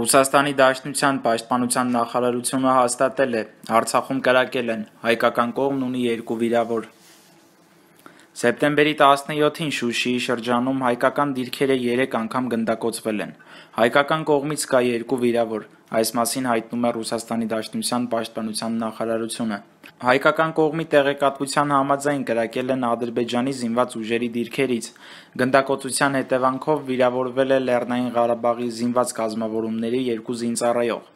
Ռուսաստանի Դաշնության պաշտպանության նախարարությունը հաստատել է, Արցախում կրակել են, հայկական կողմն ունի երկու վիրավոր։ Սեպտեմբերի 17-ին Շուշիի շրջանում հայկական դիրքերը 3 անգամ գնդակոծվել են։ Հայկական կողմից կա երկու վիրավոր։ Այս մասին հայտնում է Ռուսաստանի Դաշնության Պաշտպանության նախարարությունը։ Հայկական կողմի տեղեկատվության համաձայն կրակել են Ադրբեջանի զինված ուժերի դիրքերից։ Գնդակոծության հետևանքով վիրավորվել է Լեռնային Ղարաբաղի զինված կազմավորումների երկու զինծառայող։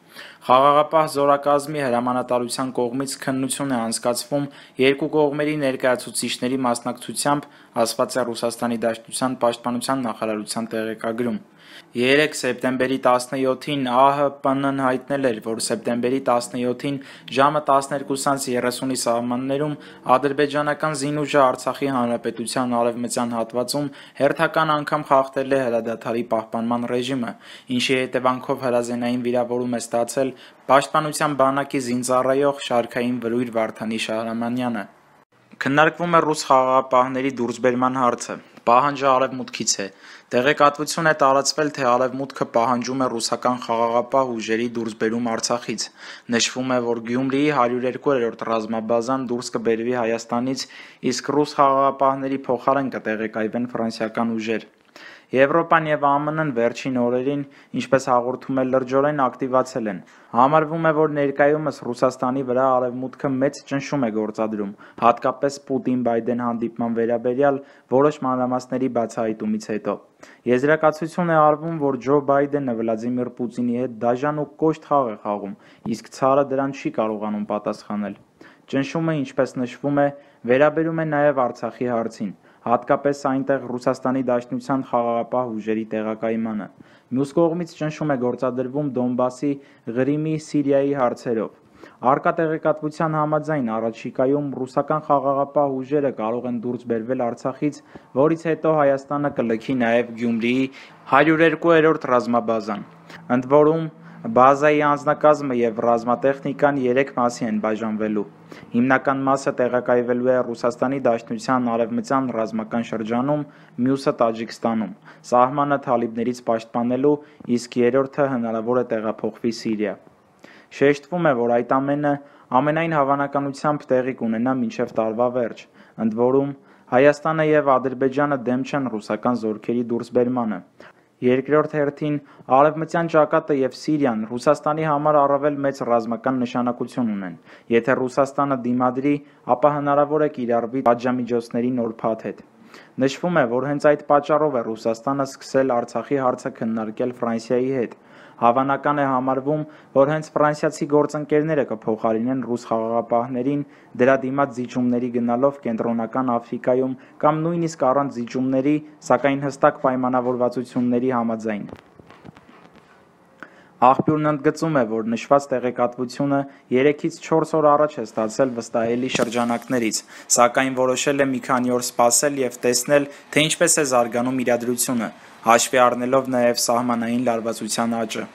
Խաղաղապահ զորակազմի հրամանատարության կողմից քննություն է անցկացվում երկու կողմերի ներկայացուցիչների մասնակցությամբ, ասված է Ռուսաստանի Դաշնության Պաշտպանության նախարարության տեղեկագրում։ 3 սեպտեմբերի 17-ին ԱՀՊՆ-ն հայտնել էր, որ սեպտեմբերի 17-ին ժամը 12:30-ի սահմաններում ադրբեջանական զինուժը Արցախի հանրապետության արևմտյան հատվածում հերթական անգամ խախտել է հրադադարի պահպանման ռեժիմը, ինչի հետևանքով հրազենային վիրավորում է ստացել Պաշտպանության բանակի զինծառայող շարքային վրույր Վարդանի Շահրամանյանը։ Քննարկվում է ռուս խաղաղապահների դուրսբերման հարցը։ Պահանջը արևմուտքից է։ Տեղեկատվություն է տարածվել, թե Արևմուտքը պահանջում է ռուսական խաղաղապահ ուժերի դուրսբերում Արցախից։ Նշվում է, որ Գյումրիի 102-րդ ռազմաբազան դուրս կբերվի Հայաստանից, իսկ ռուս խաղաղապահների փոխարեն կտեղեկայվեն ֆրանսիական ուժեր։ Եվրոպան եւ ԱՄՆ-ն վերջին օրերին, ինչպես հաղորդում է լրջորեն ակտիվացել են։ Համարվում է, որ ներկայումս Ռուսաստանի վրա արևմուտքը մեծ ճնշում է գործադրում, հատկապես Պուտին-Բայդեն հանդիպման վերաբերյալ որոշ մանրամասների բացահայտումից հետո։ Եզրակացություն է արվում, որ Ջո Բայդենը Վլադիմիր Պուտինի հետ դաժան ու կոշտ խաղ է խաղում, իսկ ցարը դրան չի կարողանում պատասխանել։ Ճնշումը, ինչպես նշվում է, վերաբերում է նաև Արցախի հարցին հատկապես այնտեղ Ռուսաստանի Դաշնության խաղաղապահ ուժերի տեղակայմանը։ Մյուս կողմից ճնշում է գործադրվում Դոնբասի, Ղրիմի, Սիրիայի հարցերով։ Արկա տեղեկատվության համաձայն առաջիկայում ռուսական խաղաղապահ ուժերը կարող են դուրս բերվել Արցախից, որից հետո Հայաստանը կլքի նաև Գյումրիի 102-րդ ռազմաբազան։ Ընդ որում Բազայի անձնակազմը եւ ռազմատեխնիկան 3 մասի են բաժանվելու։ Հիմնական մասը տեղակայվելու է Ռուսաստանի Դաշնության արևմտյան ռազմական շրջանում, մյուսը Տաջիկստանում։ Սահմանը թալիբներից պաշտպանելու, իսկ երրորդը հնարավոր է տեղափոխվի Սիրիա։ Շեշտվում է, որ այդ ամենը ամենայն հավանականությամբ տեղի կունենա մինչև տարվա վերջ, ընդ որում Հայաստանը եւ Ադրբեջանը դեմ չեն ռուսական զորքերի դուրսբերմանը։ Երկրորդ հերթին Արևմտյան ճակատը եւ Սիրիան Ռուսաստանի համար առավել մեծ ռազմական նշանակություն ունեն։ Եթե Ռուսաստանը դիմադրի, ապա հնարավոր է կիրառվի պատժամիջոցների նոր փաթեթ։ Նշվում է, որ հենց այդ պատճառով է Ռուսաստանը սկսել Արցախի հարցը քննարկել Ֆրանսիայի հետ։ Հավանական է համարվում, որ հենց ֆրանսիացի գործընկերները կփոխարինեն ռուս խաղաղապահներին դրա դիմաց զիջումների գնալով կենտրոնական Աֆրիկայում կամ նույնիսկ առանց զիջումների, սակայն հստակ պայմանավորվածությունների համաձայն։ Աղբյուրն ընդգծում է, որ նշված տեղեկատվությունը 3-ից 4 օր առաջ է ստացել վստահելի շրջանակներից, սակայն որոշել է մի քանի օր սպասել եւ տեսնել, թե ինչպես է զարգանում իրադրությունը, հաշվի առնելով նաեւ սահմանային լարվածության աճը։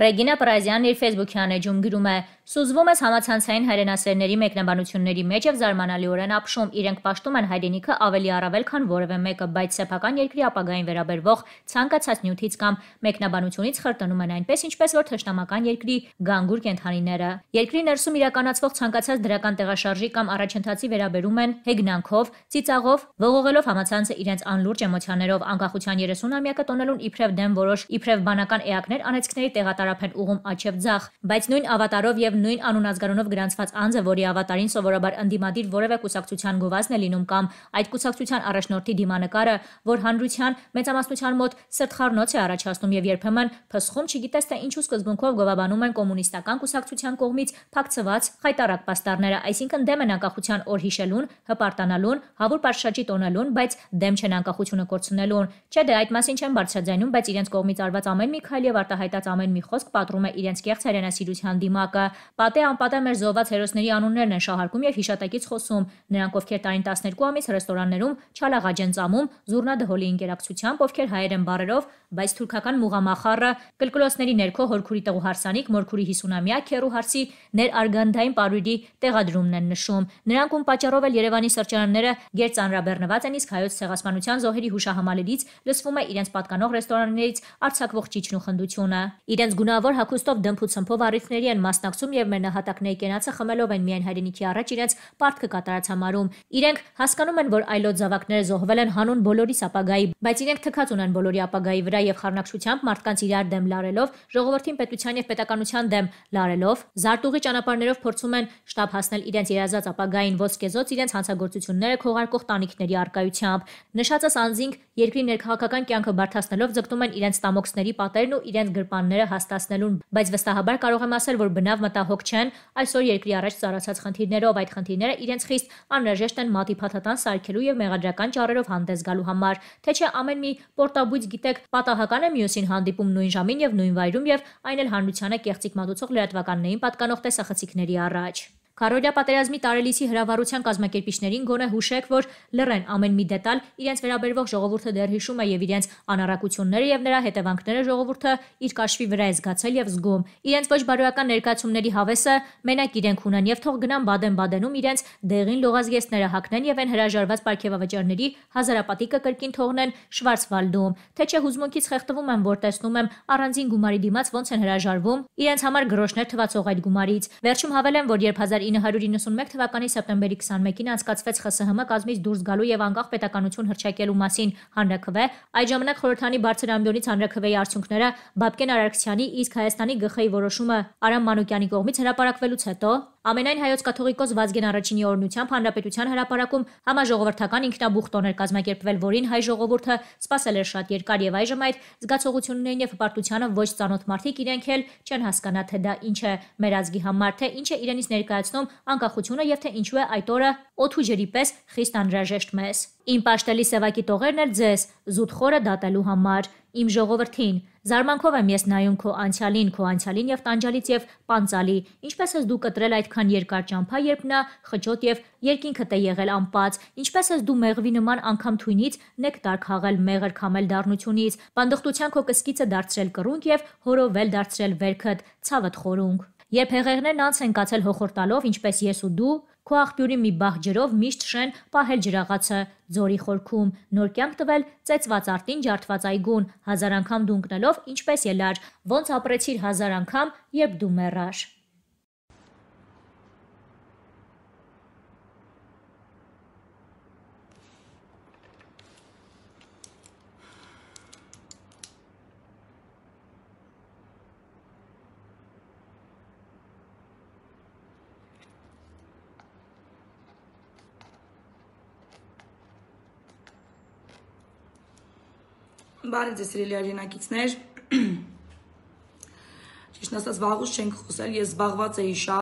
Ռեգինա Պրազյանն իր Facebook-յան էջում գրում է. «Սուզվում ես համացանցային հայրենասերների մեկնաբանությունների մեջ եւ զարմանալիորեն ապշում։ Իրենք պաշտում են հայրենիքը ավելի առավել, քան որևէ մեկը, բայց սեփական երկրի ապագային վերաբերվող ցանկացած նյութից կամ մեկնաբանությունից խրտնում են այնպես, ինչպես որ թշնամական երկրի գանգուր կենթանիները։ Երկրի ներսում իրականացվող ցանկացած դրական տեղաշարժի կամ առաջընթացի վերաբերում են հեգնանքով, ծիծաղով, ողողելով համացանցը իրենց անլուրջ էմոցիաներով։ Անկախության 30-ամյակը տոնելուն իբրև դեմ որոշ, իբրև բանական էակներ անեցքների տեղատար հարավ են ուղում աչև ձախ, բայց նույն ավատարով եւ նույն անունազգանունով գրանցված անձը, որի ավատարին սովորաբար ընդդիմադիր որևէ կուսակցության գովազդն է լինում կամ այդ կուսակցության առաջնորդի դիմանկարը, որ հանրության մեծամասնության մոտ սրտխառնոց է առաջացնում եւ երբեմն փսխում չգիտես թե ինչու սկզբունքով գովաբանում են կոմունիստական կուսակցության կողմից փակցված խայտարակ պաստառները, այսինքն դեմ են անկախության օր հիշելուն, հպարտանալուն, հավուր պարշաճի տոնալուն, բայց դեմ չեն անկախությունը կորցնելուն։ Չէ, դե այդ մասին չեմ բարձրաձայնում, բայց իրենց կողմից արված ամեն մի քայլ եւ արտահայտած ամեն մի խոսք պատրում է իրենց կեղծ հայրենասիրության դիմակը։ Պատե անպատե մեր զոհված հերոսների անուններն են շահարկում եւ հիշատակից խոսում։ Նրանք ովքեր տարին 12 ամիս ռեստորաններում չալաղաջ են ծամում զուրնադհոլի ինտերակցիայով, ովքեր հայերեն բարերով, բայց թուրքական մուղամախառը կլկլոցների ներքո հորքուրի տղու հարսանիք, մորքուրի 50-ամյա քերու հարսի ներարգանդային պարույրի տեղադրումն են նշում։ Նրանք ում պատճառով էլ Երևանի սրճարանները գերծանրաբեռնված են, իսկ հայոց ցեղասպանության զոհերի հուշահամալիրից լսվում է իրենց պատկանող ռեստորաններից արցակվող ճիճն ու խնդությունը։ Իրենց գունավոր հագուստով դմփուցմփով առիթների են մասնակցում եւ մեր նահատակների կենացը խմելով են միայն հայրենիքի առաջ իրենց պարտքը կատարած համարում։ Իրենք հասկանում են, որ այլոց զավակները զոհվել են հանուն բոլորիս ապագայի, բայց իրենք թքած ունեն բոլորի ապագայի վրա եւ խառնակշությամբ մարդկանց իրար դեմ լարելով, ժողովրդին պետության եւ պետականության դեմ լարելով, զարտուղի ճանապարներով փորձում են շտաբ հասնել իրենց երազած ապագային ոսկեզոց իրենց հանցագործությունները քողարկող տանիքների արկայությամբ։ Նշածս անձինք երկրի ներքաղաքական կյանքը բարթացնելով ձգտում են իրենց տամոքսների պատերն ու իրենց գրպանները հաս նպաստացնելուն, բայց վստահաբար կարող եմ ասել, որ բնավ մտահոգ չեն այսօր երկրի առաջ ծառացած խնդիրներով, այդ խնդիրները իրենց խիստ անհրաժեշտ են մատի փաթաթան սարքելու եւ մեղադրական ճառերով հանդես գալու համար, թե չէ ամեն մի պորտաբույծ գիտեք պատահական է մյուսին հանդիպում նույն ժամին եւ նույն վայրում եւ այն էլ հանրությանը կեղծիկ մատուցող լրատվականներին պատկանող տեսախցիկների առաջ։ Կարոլյա պատերազմի տարելիցի հրավառության կազմակերպիչներին գոնե հուշեք, որ լռեն ամեն մի դետալ, իրենց վերաբերվող ժողովուրդը դեռ հիշում է եւ իրենց անարակությունները եւ նրա հետևանքները ժողովուրդը իր կաշվի վրա է զգացել եւ զգում։ Իրենց ոչ բարոյական ներկայացումների հավեսը մենակ իրենք ունեն եւ թող գնան Բադեն-Բադենում իրենց դեղին լողազգեստները հագնեն եւ այն հրաժարված պարգևավճարների հազարապատիկը կրկին թողնեն Շվարցվալդում, թե չէ հուզմունքից խեղդվում եմ, որ տեսնում եմ առանձին գումարի դիմաց ոնց են հրաժարվում իրենց համար գրոշներ թվացող այդ գումարից։ Վերջում հավելեմ, որ երբ 1000 1991 թվականի սեպտեմբերի 21-ին անցկացվեց ԽՍՀՄ կազմից դուրս գալու եւ անկախ պետականություն հռչակելու մասին հանրակրվե, այդ ժամանակ խորհրդանի բարձր ամբիոնից հանրակրվեի արդյունքները Բաբկեն Արարքսյանի իսկ Հայաստանի ԳԽ-ի որոշումը Արամ Մանուկյանի կողմից հրապարակվելուց հետո Ամենայն հայոց կաթողիկոս Վազգեն Արաչինի օրնությամբ հանրապետության հրապարակում համաժողովրդական ինքնաբուխտոն էր կազմակերպվել, որին հայ ժողովուրդը սпасել էր շատ երկար եւ այժմ այդ զգացողություններին եւ հպարտությանը ոչ ծանոթ մարդիկ իրենք էլ չեն հասկանա թե դա ինչ է մեր ազգի համար, թե ինչ է իրենից ներկայացնում անկախությունը եւ թե ինչու է այդ օրը օթու ջրի պես խիստ անհրաժեշտ մեզ։ Իմ աշտելի սևակի տողերն էլ ձեզ զուտ խորը դատելու համար, իմ ժողովրդին, Զարմանքով եմ ես նայում քո անցյալին, քո անցյալին եւ տանջալից եւ պանծալի։ Ինչպես ես դու կտրել այդքան երկար ճամփա, երբ նա խճոտ եւ երկինքդ է եղել ամպած։ Ինչպես ես դու մեղվի նման անգամ թույնից նեկտար խաղել մեղր քամել դառնությունից։ Պանդխտության քո կսկիցը դարձրել կրունկ եւ հորովել դարձրել վերքդ, ցավդ խորունկ։ Երբ հեղեղներն անց են կացել հոխորտալով, ինչպես ես ու դու, քո աղբյուրի մի բահ ջրով միշտ շեն պահել ջրաղացը, ձորի խորքում, նոր կյանք տվել ծեծված արտին ջարդված այգուն, հազար անգամ դունկնելով ինչպես ելար, ոնց ապրեցիր հազար անգամ, երբ դու մեռար։ Բարի ձեզ սիրելի արժենակիցներ։ Ճիշտ ասած վաղուց չենք խոսել, ես զբաղված էի շատ